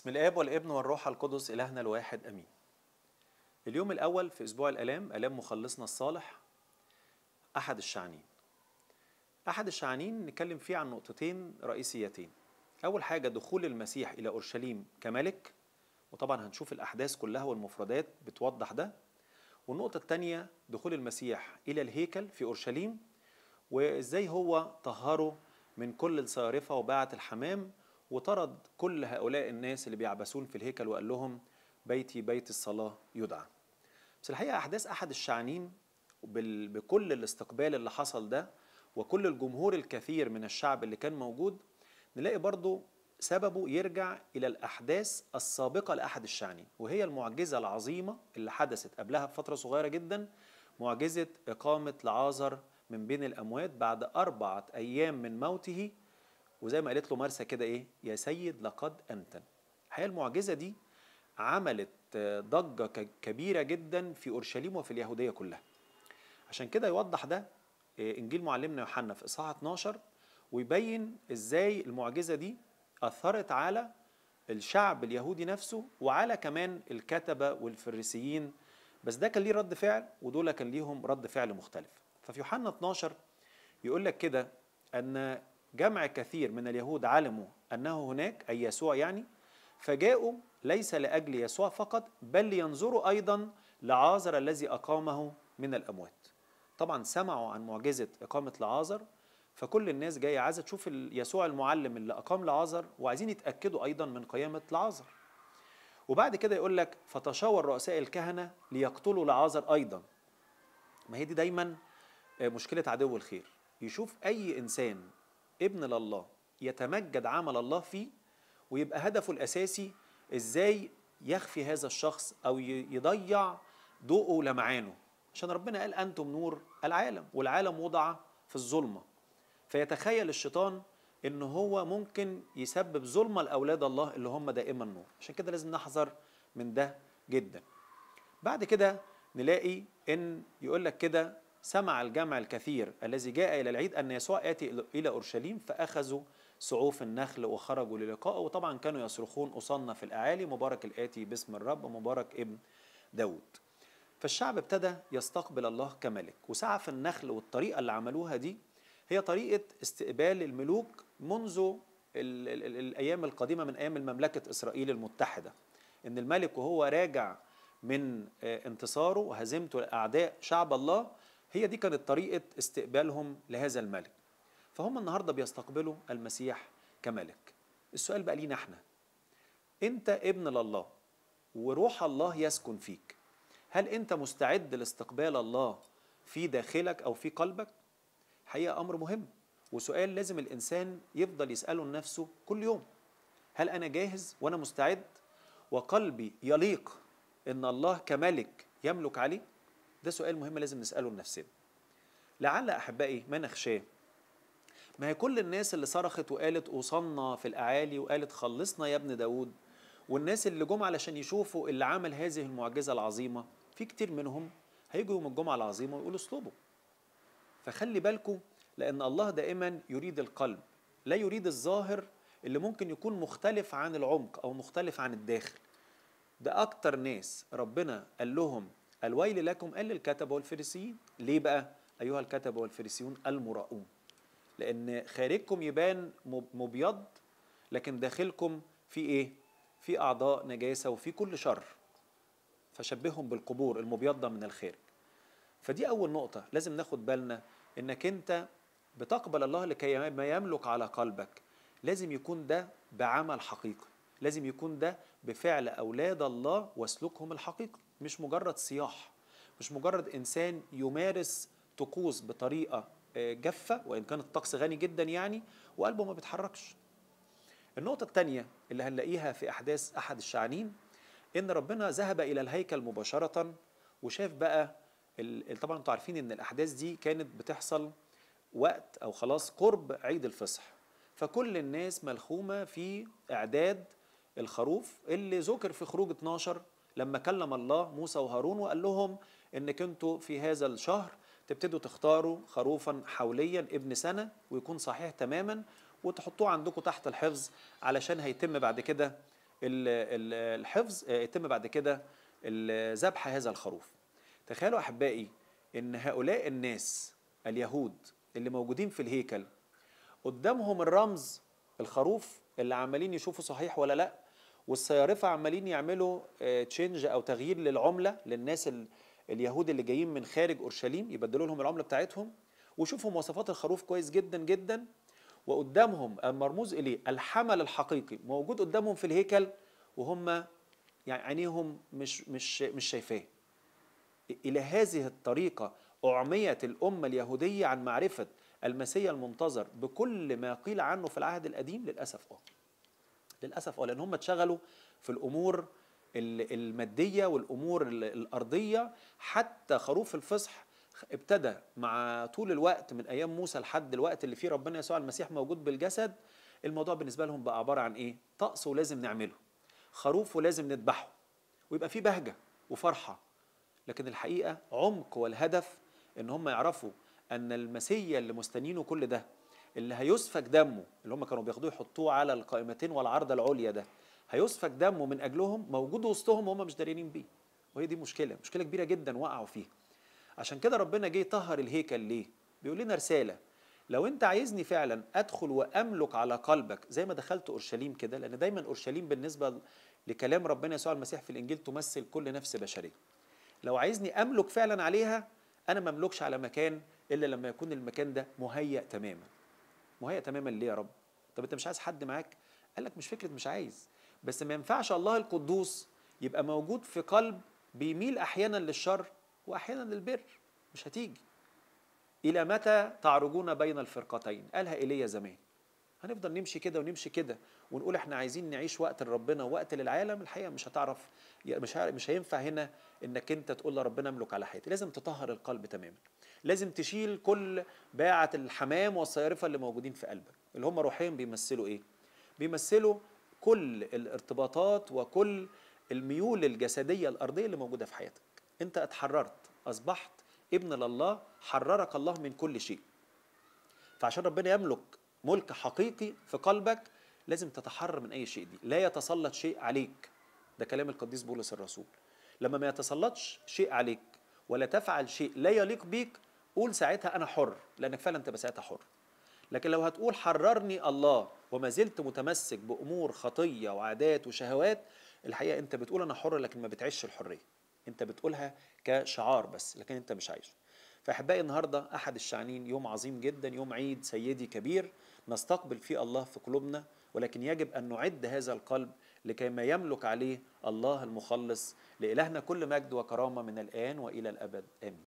بسم الاب والابن والروح القدس الهنا الواحد امين اليوم الاول في اسبوع الالام الام مخلصنا الصالح احد الشعنين احد الشعنين نتكلم فيه عن نقطتين رئيسيتين اول حاجه دخول المسيح الى اورشليم كملك وطبعا هنشوف الاحداث كلها والمفردات بتوضح ده والنقطه الثانيه دخول المسيح الى الهيكل في اورشليم وازاي هو طهره من كل الصارفه وباعه الحمام وطرد كل هؤلاء الناس اللي بيعبثون في الهيكل وقال لهم بيتي بيت الصلاة يدعى بس الحقيقة أحداث أحد الشعنين بكل الاستقبال اللي حصل ده وكل الجمهور الكثير من الشعب اللي كان موجود نلاقي برضه سببه يرجع إلى الأحداث السابقة لأحد الشعنين وهي المعجزة العظيمة اللي حدثت قبلها بفترة صغيرة جدا معجزة إقامة لعازر من بين الأموات بعد أربعة أيام من موته وزي ما قالت له مرسى كده ايه يا سيد لقد امتن الحقيقه المعجزه دي عملت ضجه كبيره جدا في اورشليم وفي اليهوديه كلها عشان كده يوضح ده آه، انجيل معلمنا يوحنا في اصحاح 12 ويبين ازاي المعجزه دي اثرت على الشعب اليهودي نفسه وعلى كمان الكتبه والفريسيين بس ده كان ليه رد فعل ودول كان ليهم رد فعل مختلف ففي يوحنا 12 يقول لك كده ان جمع كثير من اليهود علموا أنه هناك أي يسوع يعني فجاءوا ليس لأجل يسوع فقط بل لينظروا أيضا لعازر الذي أقامه من الأموات طبعا سمعوا عن معجزة إقامة لعازر فكل الناس جاية عايزة تشوف يسوع المعلم اللي أقام لعازر وعايزين يتأكدوا أيضا من قيامة لعازر وبعد كده يقول لك فتشاور رؤساء الكهنة ليقتلوا لعازر أيضا ما هي دي دايما آه، مشكلة عدو الخير يشوف أي إنسان ابن لله يتمجد عمل الله فيه ويبقى هدفه الأساسي إزاي يخفي هذا الشخص أو يضيع ضوءه ولمعانه عشان ربنا قال أنتم نور العالم والعالم وضع في الظلمة فيتخيل الشيطان إن هو ممكن يسبب ظلمة لأولاد الله اللي هم دائما نور عشان كده لازم نحذر من ده جدا بعد كده نلاقي إن يقول لك كده سمع الجمع الكثير الذي جاء إلى العيد أن يسوع آتي إلى أورشليم فأخذوا سعوف النخل وخرجوا للقائه وطبعا كانوا يصرخون أصنى في الأعالي مبارك الآتي باسم الرب مبارك ابن داود فالشعب ابتدى يستقبل الله كملك وسعف النخل والطريقة اللي عملوها دي هي طريقة استقبال الملوك منذ الأيام القديمة من أيام المملكة إسرائيل المتحدة إن الملك وهو راجع من آه، انتصاره وهزيمته لأعداء شعب الله هي دي كانت طريقة استقبالهم لهذا الملك فهم النهاردة بيستقبلوا المسيح كملك السؤال بقى لينا احنا انت ابن لله وروح الله يسكن فيك هل انت مستعد لاستقبال الله في داخلك او في قلبك حقيقة امر مهم وسؤال لازم الانسان يفضل يسأله لنفسه كل يوم هل انا جاهز وانا مستعد وقلبي يليق ان الله كملك يملك عليه ده سؤال مهم لازم نسأله لنفسنا لعل أحبائي ما نخشاه ما هي كل الناس اللي صرخت وقالت وصلنا في الأعالي وقالت خلصنا يا ابن داود والناس اللي جم علشان يشوفوا اللي عمل هذه المعجزة العظيمة في كتير منهم هيجوا يوم الجمعة العظيمة ويقولوا اسلوبه فخلي بالكم لأن الله دائما يريد القلب لا يريد الظاهر اللي ممكن يكون مختلف عن العمق أو مختلف عن الداخل ده أكتر ناس ربنا قال لهم الويل لكم قال الكتبة والفريسيين ليه بقى أيها الكتبة والفريسيون المراؤون لأن خارجكم يبان مبيض لكن داخلكم في إيه في أعضاء نجاسة وفي كل شر فشبههم بالقبور المبيضة من الخارج فدي أول نقطة لازم ناخد بالنا إنك أنت بتقبل الله لكي ما يملك على قلبك لازم يكون ده بعمل حقيقي لازم يكون ده بفعل أولاد الله وسلوكهم الحقيقي مش مجرد صياح مش مجرد إنسان يمارس طقوس بطريقة آه، جافة وإن كان الطقس غني جدا يعني وقلبه ما بيتحركش النقطة الثانية اللي هنلاقيها في أحداث أحد الشعنين إن ربنا ذهب إلى الهيكل مباشرة وشاف بقى طبعا انتوا عارفين ان الاحداث دي كانت بتحصل وقت او خلاص قرب عيد الفصح فكل الناس ملخومه في اعداد الخروف اللي ذكر في خروج 12 لما كلم الله موسى وهارون وقال لهم ان كنتوا في هذا الشهر تبتدوا تختاروا خروفا حوليا ابن سنة ويكون صحيح تماما وتحطوه عندكم تحت الحفظ علشان هيتم بعد كده الحفظ آه، يتم بعد كده ذبح هذا الخروف تخيلوا أحبائي إن هؤلاء الناس اليهود اللي موجودين في الهيكل قدامهم الرمز الخروف اللي عمالين يشوفوا صحيح ولا لا والصيارفه عمالين يعملوا تشينج آه، او تغيير للعمله للناس اليهود اللي جايين من خارج اورشليم يبدلوا لهم العمله بتاعتهم وشوفوا مواصفات الخروف كويس جدا جدا وقدامهم المرموز اليه الحمل الحقيقي موجود قدامهم في الهيكل وهم يعني عينيهم مش مش مش شايفاه الى هذه الطريقه اعميت الامه اليهوديه عن معرفه المسيا المنتظر بكل ما قيل عنه في العهد القديم للاسف اه للاسف اه لان هم اتشغلوا في الامور الماديه والامور الارضيه حتى خروف الفصح ابتدى مع طول الوقت من ايام موسى لحد الوقت اللي فيه ربنا يسوع المسيح موجود بالجسد الموضوع بالنسبه لهم بقى عباره عن ايه طقس ولازم نعمله خروف ولازم نذبحه ويبقى فيه بهجه وفرحه لكن الحقيقه عمق والهدف ان هم يعرفوا ان المسيا اللي مستنينه كل ده اللي هيسفك دمه اللي هم كانوا بياخدوه يحطوه على القائمتين والعرضه العليا ده هيسفك دمه من اجلهم موجود وسطهم وهم مش داريين بيه وهي دي مشكله مشكله كبيره جدا وقعوا فيها عشان كده ربنا جه طهر الهيكل ليه بيقول لنا رساله لو انت عايزني فعلا ادخل واملك على قلبك زي ما دخلت اورشليم كده لان دايما اورشليم بالنسبه لكلام ربنا يسوع المسيح في الانجيل تمثل كل نفس بشريه لو عايزني املك فعلا عليها انا ما املكش على مكان الا لما يكون المكان ده مهيأ تماما مهيئ تماما ليه يا رب طب انت مش عايز حد معاك قال لك مش فكره مش عايز بس ما ينفعش الله القدوس يبقى موجود في قلب بيميل احيانا للشر واحيانا للبر مش هتيجي الى متى تعرجون بين الفرقتين قالها ايليا زمان هنفضل نمشي كده ونمشي كده ونقول احنا عايزين نعيش وقت لربنا ووقت للعالم الحقيقه مش هتعرف مش مش هينفع هنا انك انت تقول لربنا املك على حياتي لازم تطهر القلب تماما لازم تشيل كل باعة الحمام والصيارفة اللي موجودين في قلبك اللي هم روحيا بيمثلوا ايه؟ بيمثلوا كل الارتباطات وكل الميول الجسدية الأرضية اللي موجودة في حياتك أنت اتحررت أصبحت ابن لله حررك الله من كل شيء فعشان ربنا يملك ملك حقيقي في قلبك لازم تتحرر من أي شيء دي لا يتسلط شيء عليك ده كلام القديس بولس الرسول لما ما يتسلطش شيء عليك ولا تفعل شيء لا يليق بيك قول ساعتها انا حر لانك فعلا تبقى ساعتها حر لكن لو هتقول حررني الله وما زلت متمسك بامور خطيه وعادات وشهوات الحقيقه انت بتقول انا حر لكن ما بتعيش الحريه انت بتقولها كشعار بس لكن انت مش عايش فاحبائي النهارده احد الشعنين يوم عظيم جدا يوم عيد سيدي كبير نستقبل فيه الله في قلوبنا ولكن يجب ان نعد هذا القلب لكي ما يملك عليه الله المخلص لإلهنا كل مجد وكرامة من الآن وإلى الأبد آمين